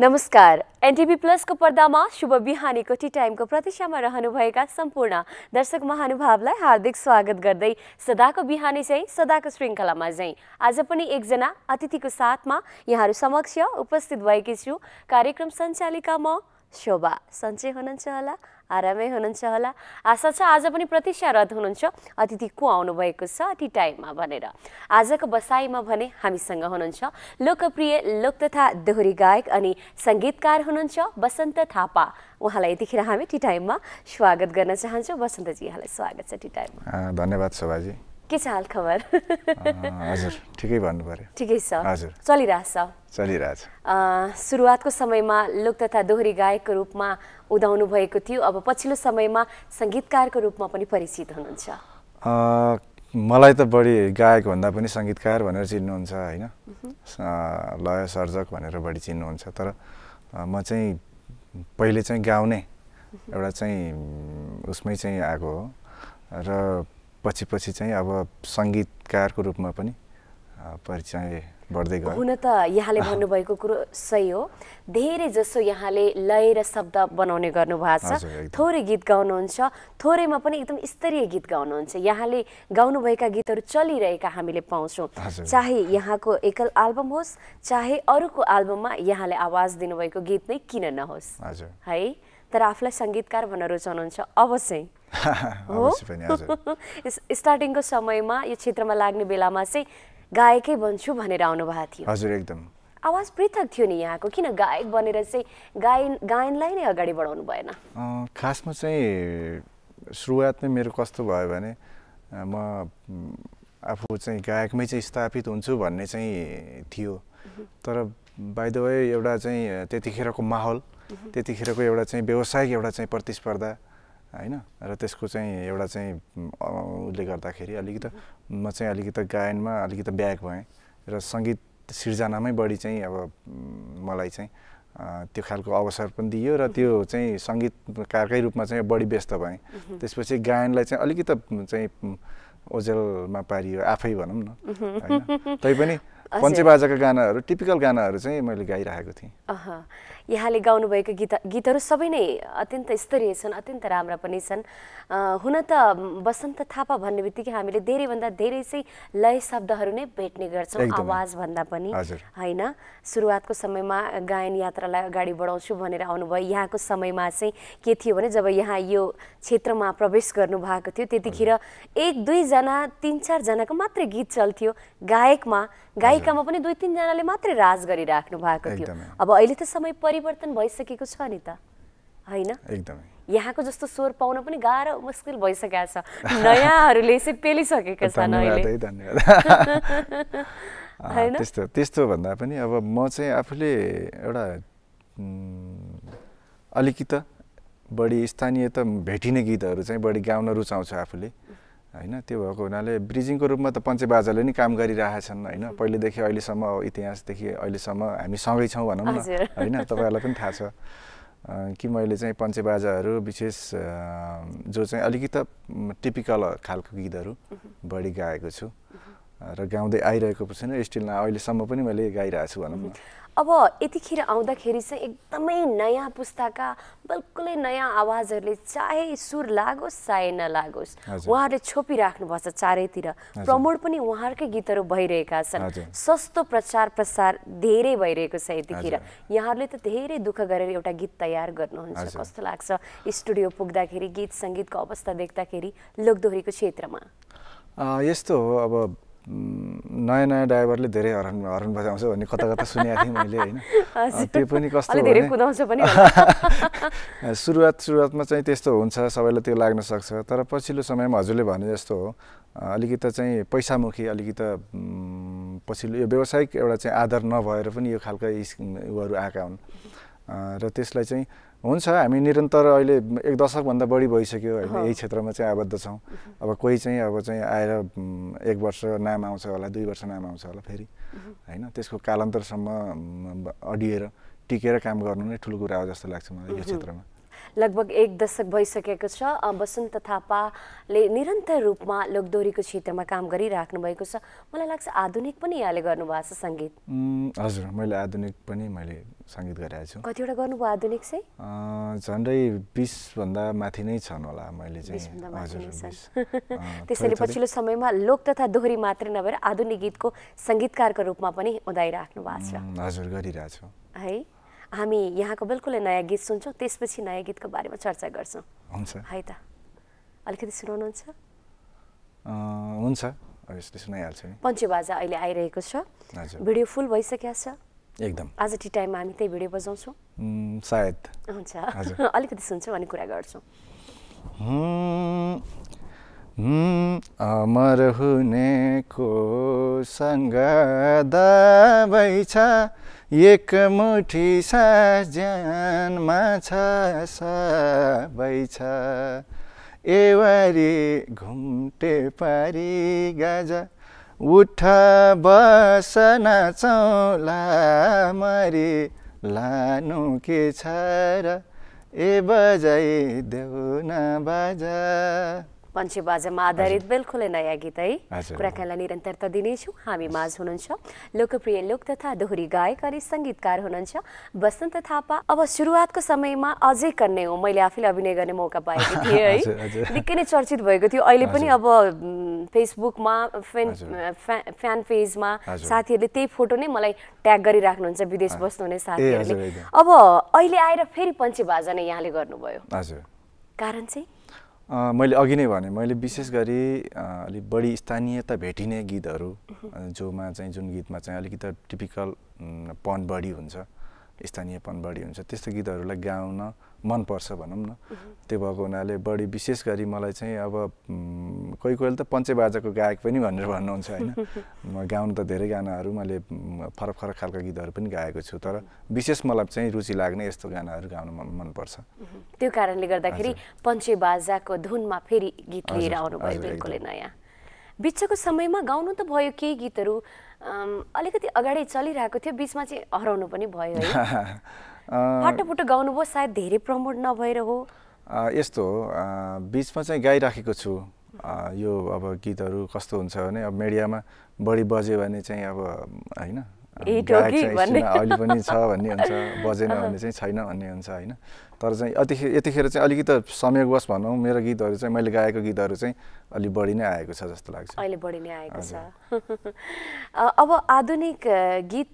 नमस्कार एनटिभी प्लसको पर्दामा शुभ बिहानीको टी टाइमको प्रतीक्षामा रहनुभएका सम्पूर्ण दर्शक महानुभावलाई हार्दिक स्वागत गर्दै सदाको बिहानी चाहिँ सदाको श्रृङ्खलामा चाहिँ आज पनि एकजना अतिथिको साथमा यहाँहरू समक्ष उपस्थित भएकी छु कार्यक्रम सञ्चालिका म शोभा सन्चै हुनुहुन्छ होला आरामै हुनुहुन्छ होला आशा छ आज पनि प्रतीक्षारत हुनुहुन्छ अतिथि को आउनुभएको छ टी टाइममा भनेर आजको बसाइमा भने हामीसँग हुनुहुन्छ लोकप्रिय लोक तथा दोहोरी गायक अनि सङ्गीतकार हुनुहुन्छ बसन्त थापा उहाँलाई यतिखेर हामी टी टाइममा स्वागत गर्न चाहन्छौँ बसन्तजी यहाँलाई स्वागत छ टी टाइममा धन्यवाद शोभाजी के छ हाल खबर हजुर ठिकै भन्नु पर्यो ठिकै छ हजुर चलिरहेछ चलिरहेछ सुरुवातको समयमा लोक तथा दोहोरी गायकको रूपमा उदाउनु भएको थियो अब पछिल्लो समयमा सङ्गीतकारको रूपमा पनि परिचित हुनुहुन्छ मलाई त बढी गायक भन्दा पनि सङ्गीतकार भनेर चिन्नुहुन्छ होइन लय सर्जक भनेर बढी चिन्नुहुन्छ तर म चाहिँ पहिले चाहिँ गाउने एउटा चाहिँ उसमै चाहिँ आएको हो र पछि पछि चाहिँ अब सङ्गीतकारको रूपमा पनि परिचय बढ्दै गयो हुन त यहाँले भन्नुभएको कुरो सही हो धेरै जसो यहाँले लय र शब्द बनाउने गर्नुभएको छ थोरै गीत गाउनुहुन्छ थोरैमा पनि एकदम स्तरीय गीत गाउनुहुन्छ यहाँले गाउनुभएका गीतहरू चलिरहेका हामीले पाउँछौँ चाहे यहाँको एकल आल्बम होस् चाहे अरूको आल्बममा यहाँले आवाज दिनुभएको गीत नै किन नहोस् है तर आफूलाई सङ्गीतकार भन्न रुचाउनुहुन्छ अवश्य स्टार्टिङको समयमा यो क्षेत्रमा लाग्ने बेलामा चाहिँ गायकै बन्छु भनेर आउनुभएको थियो हजुर एकदम आवाज पृथक थियो नि यहाँको किन गायक बनेर चाहिँ गायन गायनलाई नै अगाडि बढाउनु भएन खासमा चाहिँ सुरुवात नै मेरो कस्तो भयो भने म आफू चाहिँ गायकमै चाहिँ स्थापित हुन्छु भन्ने चाहिँ थियो तर बाई द वे एउटा चाहिँ त्यतिखेरको माहौल त्यतिखेरको एउटा चाहिँ व्यवसायिक एउटा चाहिँ प्रतिस्पर्धा होइन र त्यसको चाहिँ एउटा चाहिँ उसले गर्दाखेरि अलिकति म चाहिँ अलिकति गायनमा अलिकति ब्याग भएँ र सङ्गीत सिर्जनामै बढी चाहिँ अब मलाई चाहिँ त्यो खालको अवसर पनि दियो र त्यो चाहिँ सङ्गीतकारकै रूपमा चाहिँ बढी व्यस्त भएँ त्यसपछि गायनलाई चाहिँ अलिकति चाहिँ ओजेलमा पारियो आफै भनौँ न होइन तैपनि बाजाका गानाहरू टिपिकल गानाहरू चाहिँ मैले गाइरहेको थिएँ यहाँले गाउनुभएको गीत गीतहरू सबै नै अत्यन्त स्तरीय छन् अत्यन्त राम्रा पनि छन् हुन त बसन्त थापा भन्ने बित्तिकै हामीले धेरैभन्दा धेरै चाहिँ लय शब्दहरू नै भेट्ने गर्छौँ आवाजभन्दा पनि होइन सुरुवातको समयमा गायन यात्रालाई अगाडि बढाउँछु भनेर आउनुभयो यहाँको समयमा चाहिँ के थियो भने जब यहाँ यो क्षेत्रमा प्रवेश गर्नुभएको थियो त्यतिखेर एक दुईजना तिन चारजनाको मात्रै गीत चल्थ्यो गायकमा गायक गायिकामा पनि दुई तिनजनाले मात्रै राज गरिराख्नु भएको थियो अब अहिले त समय परिवर्तन भइसकेको छ नि त होइन एकदमै यहाँको जस्तो स्वर पाउन पनि गाह्रो मुस्किल भइसकेको छ नयाँहरूले चाहिँ पेलिसकेका छन् त्यस्तो त्यस्तो भन्दा पनि अब म चाहिँ आफूले एउटा अलिकति बढी स्थानीय त भेटिने गीतहरू चाहिँ बढी गाउन रुचाउँछु आफूले होइन त्यो भएको हुनाले ब्रिजिङको रूपमा त पञ्चे बाजाले नि काम गरिरहेछन् होइन पहिलेदेखि अहिलेसम्म इतिहासदेखि अहिलेसम्म हामी सँगै छौँ भनौँ न होइन तपाईँहरूलाई पनि थाहा छ कि मैले चाहिँ पञ्चे बाजाहरू विशेष जो चाहिँ अलिकति टिपिकल खालको गीतहरू बढी गाएको छु र गाउँदै आइरहेको छैन स्टिल अहिलेसम्म पनि मैले गाइरहेको छु भनौँ अब यतिखेर आउँदाखेरि चाहिँ एकदमै नयाँ पुस्ताका बिल्कुलै नयाँ आवाजहरूले चाहे सुर लागोस् चाहे नलागोस् उहाँहरूले छोपिराख्नु भएको छ चारैतिर प्रमोट पनि उहाँहरूकै गीतहरू भइरहेका छन् सस्तो प्रचार प्रसार धेरै भइरहेको छ यतिखेर यहाँहरूले त धेरै दुःख गरेर एउटा गीत तयार गर्नुहुन्छ कस्तो लाग्छ स्टुडियो पुग्दाखेरि गीत सङ्गीतको अवस्था देख्दाखेरि लोकदोहोरीको क्षेत्रमा यस्तो हो अब नयाँ नयाँ ड्राइभरले धेरै हरन हरन बजाउँछ भन्ने कता कता सुनेको थिएँ मैले होइन त्यो पनि कस्तो सुरुवात सुरुवातमा चाहिँ त्यस्तो हुन्छ सबैलाई त्यो लाग्न सक्छ तर पछिल्लो समयमा हजुरले भने जस्तो हो अलिकति चाहिँ पैसामुखी अलिकति पछिल्लो यो व्यावसायिक एउटा चाहिँ आधार नभएर पनि यो खालका उहरू आएका हुन् र त्यसलाई चाहिँ हुन्छ हामी निरन्तर अहिले एक दशकभन्दा बढी भइसक्यो होइन यही क्षेत्रमा चाहिँ आबद्ध छौँ अब कोही चाहिँ अब चाहिँ आएर एक वर्ष नाम आउँछ होला दुई वर्ष नाम आउँछ होला फेरि होइन त्यसको कालान्तरसम्म अडिएर टिकेर काम गर्नु नै ठुलो कुरा हो जस्तो लाग्छ मलाई यो क्षेत्रमा लगभग एक दशक भइसकेको छ वसन्त थापाले निरन्तर रूपमा लोकदोरीको क्षेत्रमा काम गरिराख्नु भएको छ मलाई लाग्छ आधुनिक पनि यहाँले गर्नुभएको छ सङ्गीत हजुर मैले आधुनिक पनि मैले सङ्गीत गरेको छु कतिवटा गर्नुभयो आधुनिक चाहिँ झन्डै बिसभन्दा माथि नै छन् होला मैले चाहिँ पछिल्लो समयमा लोक तथा दोहोरी मात्रै नभएर आधुनिक गीतको सङ्गीतकारको रूपमा पनि उदाइराख्नु भएको छ हजुर गरिरहेको छु है हामी यहाँको बिल्कुलै नयाँ गीत सुन्छौँ त्यसपछि नयाँ गीतको बारेमा चर्चा गर्छौँ हुन्छ है त अलिकति सुनाउनुहुन्छ हुन्छ पञ्चे बाजा अहिले आइरहेको छ भिडियो फुल भइसकेको छ एकदम आज टी टाइममा हामी त्यही भिडियो बजाउँछौँ सायद हुन्छ अलिकति सुन्छौँ अनि कुरा गर्छौँ अमर हुनेको सङ्ग दबै छ एक मुठी साज्यानमा छ सबै छ एवारी घुम्टे पारी गाजा उठ बस नाचौँ मरि लानु के छ र ए बजाइ देऊ न बाजा पञ्ची बाजामा आधारित बिल्कुलै नयाँ गीत है कुराकानीलाई निरन्तरता दिनेछौँ हामी माझ हुनुहुन्छ लोकप्रिय लोक तथा दोहोरी गायक अनि सङ्गीतकार हुनुहुन्छ बसन्त थापा अब सुरुवातको समयमा अझै कन्ने हो मैले आफैले अभिनय गर्ने मौका पाएको थिएँ है निकै नै चर्चित भएको थियो अहिले पनि अब फेसबुकमा फ्यान फ्यान पेजमा साथीहरूले त्यही फोटो नै मलाई ट्याग गरिराख्नुहुन्छ विदेश बस्नुहुने साथीहरूले अब अहिले आएर फेरि पञ्ची बाजा नै यहाँले गर्नुभयो कारण चाहिँ मैले अघि नै भने मैले विशेष गरी अलिक बढी स्थानीयता भेटिने गीतहरू जोमा चाहिँ जुन गीतमा चाहिँ अलिकति टिपिकल पन बढी हुन्छ स्थानीय पन बढी हुन्छ त्यस्तो गीतहरूलाई गाउन मनपर्छ भनौँ न त्यो भएको हुनाले बढी विशेष गरी मलाई चाहिँ अब कोही कोहीले त पञ्चे बाजाको गायक पनि भनेर भन्नुहुन्छ होइन म गाउनु त धेरै गानाहरू मैले फरक फरक खालका गीतहरू पनि गाएको छु तर विशेष मलाई चाहिँ रुचि लाग्ने यस्तो गानाहरू गाउनु मन मनपर्छ त्यो कारणले गर्दाखेरि पञ्चे बाजाको धुनमा फेरि गीत लिएर आउनुभयो बिल्कुलै नयाँ बिचको समयमा गाउनु त भयो केही गीतहरू अलिकति अगाडि चलिरहेको थियो बिचमा चाहिँ हराउनु पनि भयो गाउनु गाउनुभयो सायद धेरै प्रमोट नभएर हो यस्तो हो बिचमा चाहिँ गाइराखेको छु यो अब गीतहरू कस्तो हुन्छ भने अब मिडियामा बढी बज्यो भने चाहिँ अब होइन अहिले पनि छ भन्ने हुन्छ बजेन भने चाहिँ छैन भन्ने हुन्छ होइन तर चाहिँ यतिखेर यतिखेर चाहिँ अलिकति संयोगवश भनौँ मेरो गीतहरू चाहिँ मैले गाएको गीतहरू चाहिँ अलिक बढी नै आएको छ जस्तो लाग्छ अहिले बढी नै आएको छ अब आधुनिक गीत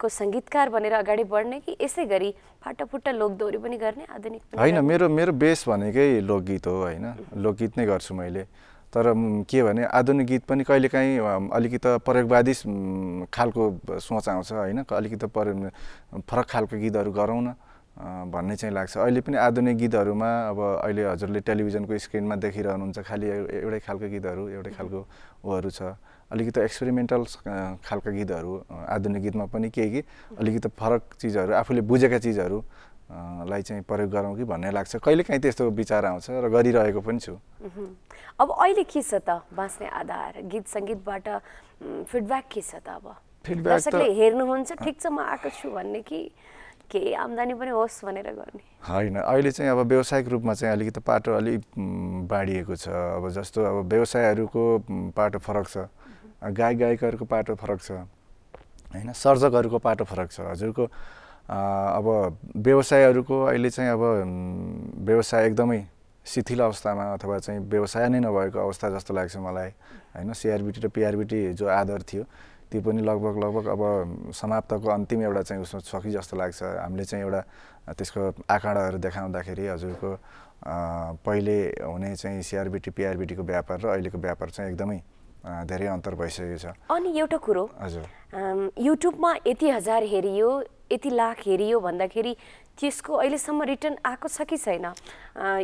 को सङ्गीतकार भनेर अगाडि बढ्ने कि यसै गरी फाटाफुट्टा लोकदोहोरी पनि गर्ने आधुनिक होइन मेरो मेरो बेस भनेकै लोकगीत हो होइन लोकगीत नै गर्छु मैले तर के भने आधुनिक गीत पनि कहिलेकाहीँ अलिकति प्रयोगवादी खालको सोच आउँछ होइन अलिकति पर फरक खालको गीतहरू गरौँ न भन्ने चाहिँ लाग्छ अहिले पनि आधुनिक गीतहरूमा अब अहिले हजुरले टेलिभिजनको स्क्रिनमा देखिरहनुहुन्छ खालि एउटै खालको गीतहरू एउटै खालको ऊहरू छ अलिकति एक्सपेरिमेन्टल खालका गीतहरू आधुनिक गीतमा पनि केही कि अलिकति फरक चिजहरू आफूले बुझेका चिजहरू लाई चाहिँ प्रयोग गरौँ कि भन्ने लाग्छ कहिलेकाहीँ त्यस्तो विचार आउँछ र गरिरहेको पनि छु अब अहिले के छ त बाँच्ने आधार गीत सङ्गीतबाट फिडब्याक के छ त अब दर्शकले हेर्नुहुन्छ ठिक छ म आएको छु भन्ने कि केही आम्दानी पनि होस् भनेर गर्ने होइन अहिले चाहिँ अब व्यावसायिक रूपमा चाहिँ अलिकति पाटो अलिक बाँडिएको छ अब जस्तो अब व्यवसायहरूको पाटो फरक छ गायक गायिकाहरूको पाटो फरक छ होइन सर्जकहरूको पाटो फरक छ हजुरको अब व्यवसायहरूको अहिले चाहिँ अब व्यवसाय एकदमै शिथिल अवस्थामा अथवा चाहिँ व्यवसाय नै नभएको अवस्था जस्तो लाग्छ मलाई होइन सिआरबिटी र पिआरबिटी जो आधार थियो त्यो पनि लगभग लगभग अब समाप्तको अन्तिम एउटा चाहिँ उसमा छ कि जस्तो लाग्छ हामीले चाहिँ एउटा त्यसको आँकडाहरू देखाउँदाखेरि हजुरको पहिले हुने चाहिँ सिआरबिटी पिआरबिटीको व्यापार र अहिलेको व्यापार चाहिँ एकदमै धेरै अन्तर भइसकेको छ अनि एउटा कुरो हजुर युट्युबमा यति हजार हेरियो यति लाख हेरियो भन्दाखेरि त्यसको अहिलेसम्म रिटर्न आएको छ कि छैन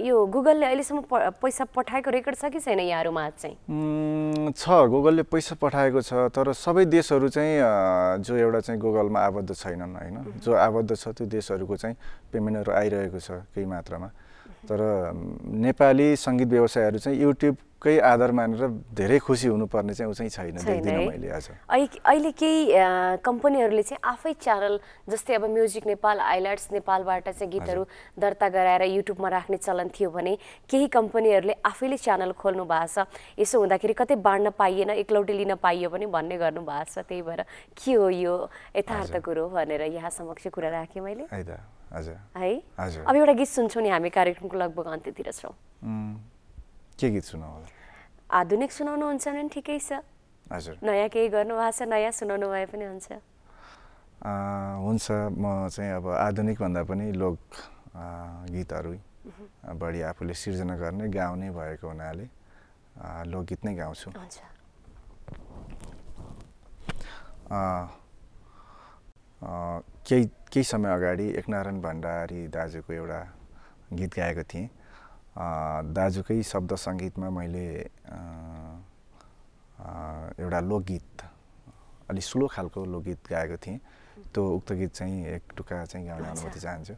यो गुगलले अहिलेसम्म पैसा पठाएको रेकर्ड छ कि छैन यहाँहरूमा चाहिँ छ गुगलले पैसा पठाएको छ तर सबै देशहरू चाहिँ जो एउटा चाहिँ गुगलमा आबद्ध छैनन् होइन जो आबद्ध छ त्यो देशहरूको चाहिँ पेमेन्टहरू आइरहेको छ केही मात्रामा तर नेपाली सङ्गीत व्यवसायहरू चाहिँ युट्युबकै आधार मानेर धेरै खुसी हुनुपर्ने चाहिँ ऊ चाहिँ छैन देख्दिनँ मैले आज अहिले केही कम्पनीहरूले चाहिँ आफै च्यानल जस्तै अब म्युजिक नेपाल आइलाइट्स नेपालबाट चाहिँ गीतहरू दर्ता गराएर युट्युबमा राख्ने चलन थियो भने केही कम्पनीहरूले आफैले च्यानल खोल्नु भएको छ यसो हुँदाखेरि कतै बाँड्न पाइएन एकलौटी लिन पाइयो भने भन्ने गर्नु भएको छ त्यही भएर के हो यो यथार्थ कुरो भनेर यहाँ समक्ष कुरा राखेँ मैले हजुर है अब एउटा गीत सुन्छौँ नि हामी कार्यक्रमको लगभग अन्त्यतिर छौँ के गीत सुनाउनु होला आधुनिक हुन्छ भने ठिकै छ हजुर नयाँ केही गर्नु भएको छ नयाँ सुनाउनु भए पनि हुन्छ हुन्छ म चाहिँ अब आधुनिक भन्दा पनि लोक गीतहरू बढी आफूले सिर्जना गर्ने गाउने भएको हुनाले लोकगीत नै गाउँछु केही केही समय अगाडि एकनारायण भण्डारी दाजुको एउटा गीत गाएको थिएँ दाजुकै शब्द सङ्गीतमा मैले एउटा लोकगीत अलि स्लो खालको लोकगीत गाएको थिएँ त्यो उक्त गीत चाहिँ एक टुक्का चाहिँ गाउन अनुमति चाहन्छु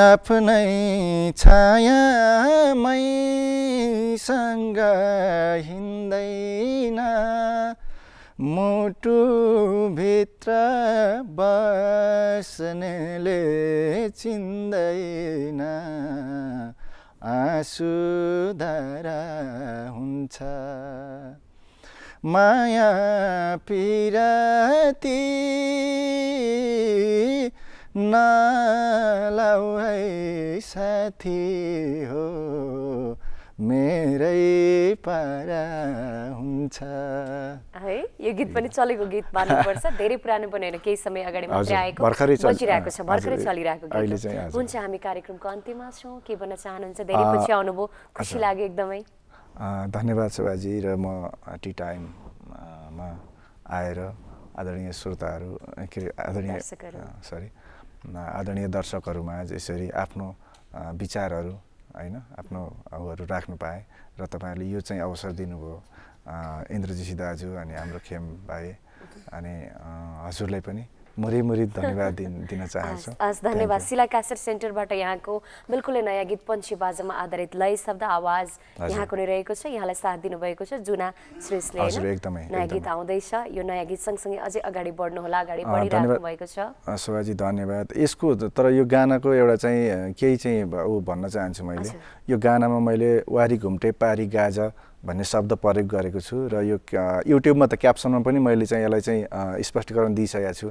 आफ्नै छायामै सँग हिँड्दैन मुटुभित्र बस्नेले चिन्दैन धारा हुन्छ माया पिराती नलाउ है साथी हो मेरै पारा हुन्छ है यो गीत पनि चलेको गीत मान्नुपर्छ धेरै पुरानो पनि होइन केही समय अगाडि मात्रै आएको बजिरहेको छ भर्खरै चलिरहेको गीत हुन्छ हामी कार्यक्रमको अन्त्यमा छौँ के भन्न चाहनुहुन्छ धेरै पछि आउनुभयो खुसी लाग्यो एकदमै धन्यवाद शिवाजी र म टी टाइममा आएर आदरणीय श्रोताहरू के अरे आदरणीय सरी आदरणीय दर्शकहरूमा यसरी आफ्नो विचारहरू होइन आफ्नो उहरू राख्नु पाएँ र तपाईँहरूले यो चाहिँ अवसर दिनुभयो इन्द्रजी दाजु अनि हाम्रो खेम भाइ अनि हजुरलाई पनि मरिमरि धन्यवाद दिन दिन चाहन्छु हस् धन्यवाद सिला क्यासेट सेन्टरबाट यहाँको बिल्कुलै नयाँ गीत पन्छी बाजामा आधारित लय शब्द आवाज यहाँको नै रहेको छ यहाँलाई साथ दिनुभएको छ जुना श्रेष्ठले एकदमै नयाँ गीत आउँदैछ यो नयाँ गीत सँगसँगै अझै अगाडि बढ्नु होला अगाडि बढिरहनु भएको छ शोभाजी धन्यवाद यसको तर यो गानाको एउटा चाहिँ केही चाहिँ ऊ भन्न चाहन्छु मैले यो गानामा मैले वारी घुम्टे पारी गाजा भन्ने शब्द प्रयोग गरेको छु र यो युट्युबमा त क्याप्सनमा पनि मैले चाहिँ यसलाई चाहिँ स्पष्टीकरण दिइसकेको छु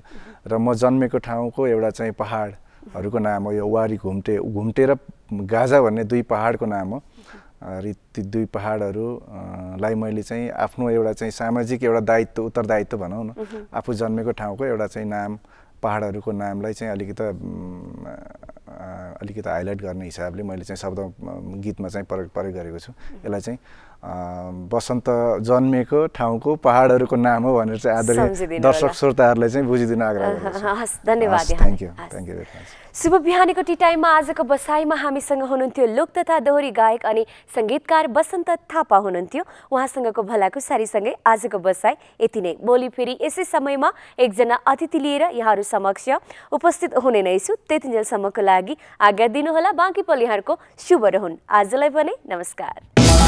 र म जन्मेको ठाउँको एउटा चाहिँ पाहाडहरूको नाम हो यो वारी घुम्टे घुम्टे र गाजा भन्ने दुई पहाडको नाम हो र ती दुई पहाडहरूलाई मैले चाहिँ आफ्नो एउटा चाहिँ सामाजिक एउटा दायित्व उत्तरदायित्व भनौँ न आफू जन्मेको ठाउँको एउटा चाहिँ नाम पाहाडहरूको नामलाई चाहिँ अलिकति अलिकति हाइलाइट गर्ने हिसाबले मैले चाहिँ शब्द गीतमा चाहिँ प्रयोग प्रयोग गरेको छु यसलाई चाहिँ बसन्त जन्मेको ठाउँको पहाडहरूको नाम हो भनेर चाहिँ आदरणीय दर्शक श्रोताहरूलाई चाहिँ बुझिदिन आग्रह हस् धन्यवाद thank you thank you very much शुभ बिहानीको टी टाइममा आजको बसाइमा हामीसँग हुनुहुन्थ्यो लोक तथा दोहोरी गायक अनि सङ्गीतकार बसन्त थापा हुनुहुन्थ्यो उहाँसँगको भलाकुसारीसँगै आजको बसाइ यति नै भोलि फेरि यसै समयमा एकजना अतिथि लिएर यहाँहरू समक्ष उपस्थित हुने नै छु त्यतिन्जेलसम्मको लागि आज्ञा दिनुहोला बाँकी पल यहाँहरूको शुभ रहन् आजलाई भने नमस्कार